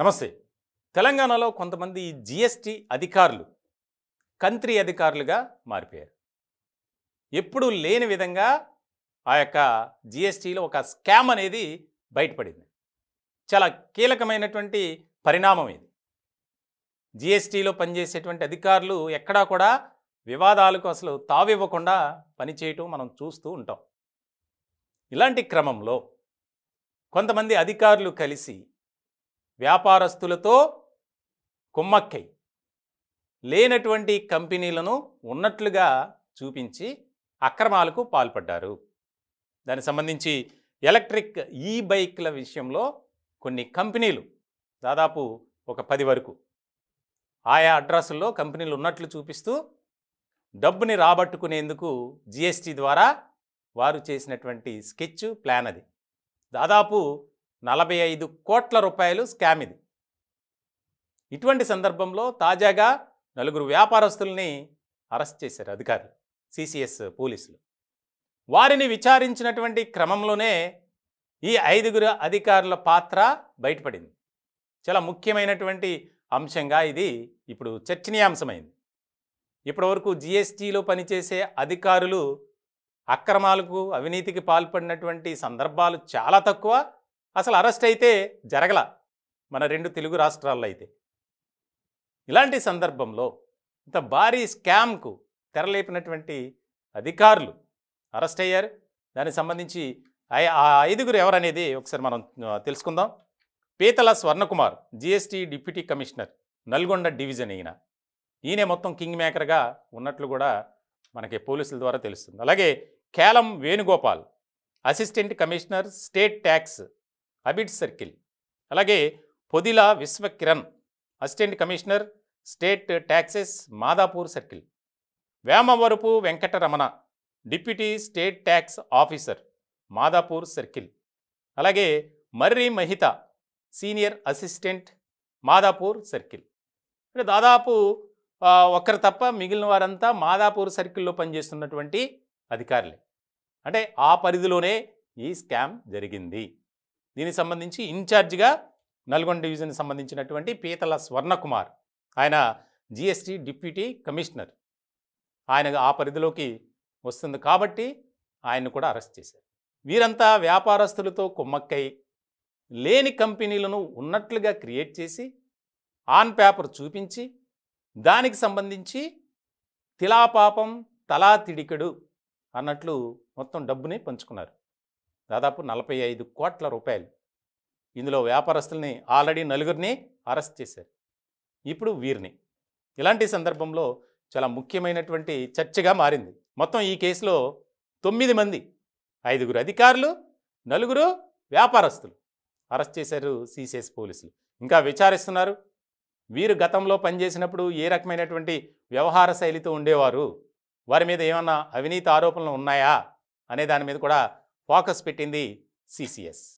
నమస్తే తెలంగాణలో కొంతమంది జిఎస్టీ అధికారులు కంత్రి అధికారులుగా మారిపోయారు ఎప్పుడూ లేని విధంగా ఆ యొక్క జిఎస్టీలో ఒక స్కామ్ అనేది బయటపడింది చాలా కీలకమైనటువంటి పరిణామం ఇది జిఎస్టీలో పనిచేసేటువంటి అధికారులు ఎక్కడా కూడా వివాదాలకు అసలు తావివ్వకుండా పనిచేయటం మనం చూస్తూ ఉంటాం ఇలాంటి క్రమంలో కొంతమంది అధికారులు కలిసి వ్యాపారస్తులతో కుమ్మక్కై లేనటువంటి కంపెనీలను ఉన్నట్లుగా చూపించి అక్రమాలకు పాల్పడ్డారు దానికి సంబంధించి ఎలక్ట్రిక్ ఈ బైక్ల విషయంలో కొన్ని కంపెనీలు దాదాపు ఒక పది వరకు ఆయా అడ్రస్ల్లో కంపెనీలు ఉన్నట్లు చూపిస్తూ డబ్బుని రాబట్టుకునేందుకు జిఎస్టీ ద్వారా వారు చేసినటువంటి స్కెచ్ ప్లాన్ అది దాదాపు నలభై ఐదు కోట్ల రూపాయలు స్కామ్ ఇది ఇటువంటి సందర్భంలో తాజాగా నలుగురు వ్యాపారస్తుల్ని అరెస్ట్ చేశారు అధికారులు సిసిఎస్ పోలీసులు వారిని విచారించినటువంటి క్రమంలోనే ఈ ఐదుగురు అధికారుల పాత్ర బయటపడింది చాలా ముఖ్యమైనటువంటి అంశంగా ఇది ఇప్పుడు చర్చనీయాంశమైంది ఇప్పటివరకు జిఎస్టీలో పనిచేసే అధికారులు అక్రమాలకు అవినీతికి పాల్పడినటువంటి సందర్భాలు చాలా తక్కువ అసలు అరెస్ట్ అయితే జరగల మన రెండు తెలుగు రాష్ట్రాల్లో అయితే ఇలాంటి సందర్భంలో ఇంత భారీ స్కామ్కు తెరలేపినటువంటి అధికారులు అరెస్ట్ అయ్యారు దానికి సంబంధించి ఆ ఐదుగురు ఎవరనేది ఒకసారి మనం తెలుసుకుందాం Peethala Swarnakumar GST deputy commissioner Nalgonda division ఈయన ఈయనే మొత్తం కింగ్ మేకర్గా ఉన్నట్లు కూడా మనకి పోలీసుల ద్వారా తెలుస్తుంది అలాగే Kelam Venugopal assistant commissioner state tax Abid circle అలాగే Podila Vishwakiran assistant commissioner state taxes Madhapur circle Vemavarapu Venkataramana deputy state tax officer Madhapur circle అలాగే Marri Mahitha senior assistant Madhapur circle అంటే దాదాపు ఒక్కరు తప్ప మిగిలిన వారంతా మాదాపూర్ సర్కిల్లో పనిచేస్తున్నటువంటి అధికారులే అంటే ఆ పరిధిలోనే ఈ స్కామ్ జరిగింది దీనికి సంబంధించి ఇన్ఛార్జిగా నల్గొండ డివిజన్కి సంబంధించినటువంటి పీతల స్వర్ణకుమార్ ఆయన జిఎస్టీ డిప్యూటీ కమిషనర్ ఆయన ఆ పరిధిలోకి వస్తుంది కాబట్టి ఆయన్ను కూడా అరెస్ట్ చేశారు వీరంతా వ్యాపారస్తులతో కుమ్మక్కై లేని కంపెనీలను ఉన్నట్లుగా క్రియేట్ చేసి ఆన్ పేపర్ చూపించి దానికి సంబంధించి తిలాపాపం తలా తిడికడు అన్నట్లు మొత్తం డబ్బుని పంచుకున్నారు దాదాపు నలభై ఐదు కోట్ల రూపాయలు ఇందులో వ్యాపారస్తుల్ని ఆల్రెడీ నలుగురిని అరెస్ట్ చేశారు ఇప్పుడు వీరిని ఇలాంటి సందర్భంలో చాలా ముఖ్యమైనటువంటి చర్చగా మారింది మొత్తం ఈ కేసులో తొమ్మిది మంది ఐదుగురు అధికారులు నలుగురు వ్యాపారస్తులు అరెస్ట్ చేశారు సీసీఎస్ పోలీసులు ఇంకా విచారిస్తున్నారు వీరు గతంలో పనిచేసినప్పుడు ఏ రకమైనటువంటి వ్యవహార శైలితో ఉండేవారు వారి మీద ఏమన్నా అవినీతి ఆరోపణలు ఉన్నాయా అనే దాని మీద కూడా ఫోకస్ పెట్టింది సిసిఎస్